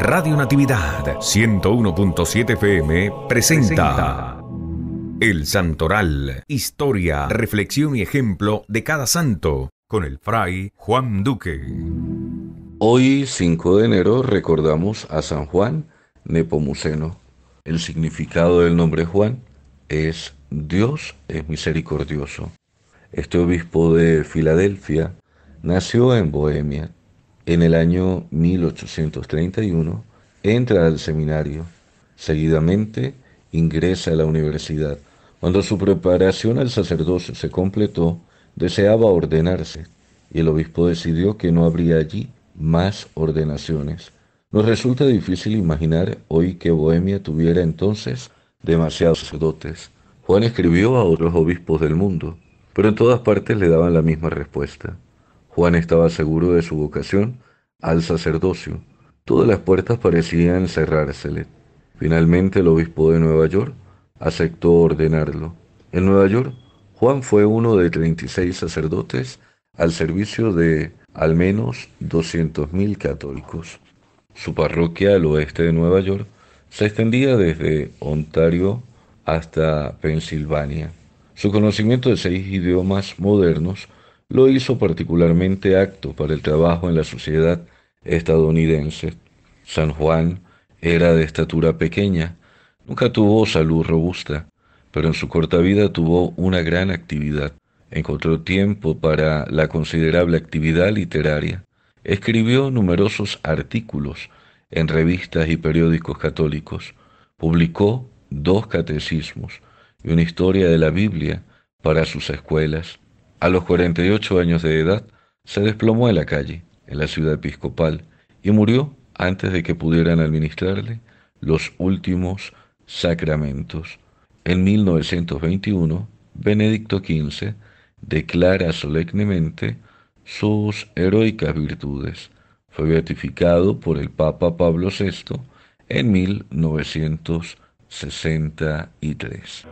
Radio Natividad 101.7 FM presenta El Santoral, historia, reflexión y ejemplo de cada santo, con el fray Juan Duque. Hoy, 5 de enero, recordamos a San Juan Nepomuceno. El significado del nombre Juan es Dios es misericordioso. Este obispo de Filadelfia nació en Bohemia en el año 1831 entra al seminario, seguidamente ingresa a la universidad. Cuando su preparación al sacerdocio se completó, deseaba ordenarse y el obispo decidió que no habría allí más ordenaciones. Nos resulta difícil imaginar hoy que Bohemia tuviera entonces demasiados sacerdotes. Juan escribió a otros obispos del mundo, pero en todas partes le daban la misma respuesta. Juan estaba seguro de su vocación al sacerdocio. Todas las puertas parecían cerrársele. Finalmente el obispo de Nueva York aceptó ordenarlo. En Nueva York, Juan fue uno de 36 sacerdotes al servicio de al menos 200.000 católicos. Su parroquia al oeste de Nueva York se extendía desde Ontario hasta Pensilvania. Su conocimiento de seis idiomas modernos lo hizo particularmente acto para el trabajo en la sociedad estadounidense. San Juan era de estatura pequeña, nunca tuvo salud robusta, pero en su corta vida tuvo una gran actividad. Encontró tiempo para la considerable actividad literaria. Escribió numerosos artículos en revistas y periódicos católicos. Publicó dos catecismos y una historia de la Biblia para sus escuelas. A los 48 años de edad, se desplomó en la calle, en la ciudad episcopal, y murió antes de que pudieran administrarle los últimos sacramentos. En 1921, Benedicto XV declara solemnemente sus heroicas virtudes. Fue beatificado por el Papa Pablo VI en 1963.